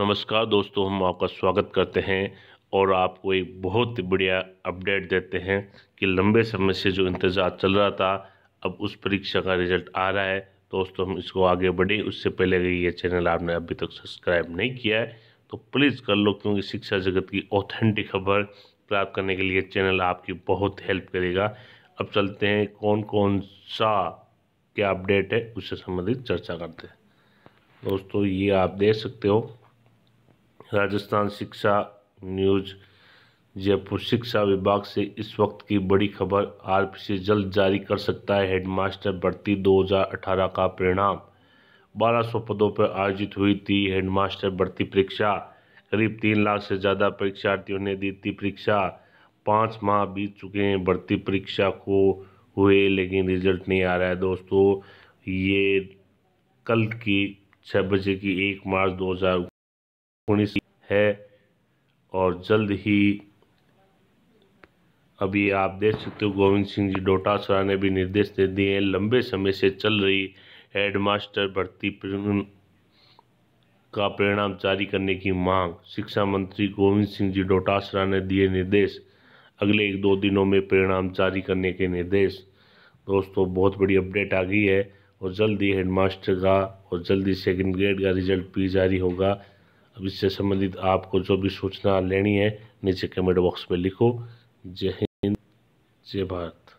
नमस्कार दोस्तों हम आपका स्वागत करते हैं और आपको एक बहुत बढ़िया अपडेट देते हैं कि लंबे समय से जो इंतज़ार चल रहा था अब उस परीक्षा का रिजल्ट आ रहा है दोस्तों हम इसको आगे बढ़ें उससे पहले अगर ये चैनल आपने अभी तक सब्सक्राइब नहीं किया है तो प्लीज़ कर लो क्योंकि शिक्षा जगत की ऑथेंटिक खबर प्राप्त करने के लिए चैनल आपकी बहुत हेल्प करेगा अब चलते हैं कौन कौन सा क्या अपडेट है उससे संबंधित चर्चा करते हैं दोस्तों ये आप देख सकते हो राजस्थान शिक्षा न्यूज जयपुर शिक्षा विभाग से इस वक्त की बड़ी खबर आरपीसी जल्द जारी कर सकता है हेडमास्टर भर्ती 2018 का परिणाम 1200 पदों पर आयोजित हुई थी हेडमास्टर भर्ती परीक्षा करीब तीन लाख से ज़्यादा परीक्षार्थियों ने दी थी परीक्षा पाँच माह बीत चुके हैं भर्ती परीक्षा को हुए लेकिन रिजल्ट नहीं आ रहा है दोस्तों ये कल की छः बजे की एक मार्च दो हज़ार उन्नीस है और जल्द ही अभी आप देख सकते हो गोविंद सिंह जी डोटासरा ने भी निर्देश दे दिए हैं लंबे समय से चल रही हेडमास्टर भर्ती का परिणाम जारी करने की मांग शिक्षा मंत्री गोविंद सिंह जी डोटासरा ने दिए निर्देश अगले एक दो दिनों में परिणाम जारी करने के निर्देश दोस्तों बहुत बड़ी अपडेट आ गई है और जल्दी हेडमास्टर का और जल्दी सेकेंड ग्रेड का रिजल्ट भी जारी होगा अब इससे संबंधित आपको जो भी सूचना लेनी है नीचे कमेंट बॉक्स में लिखो जय हिंद जय भारत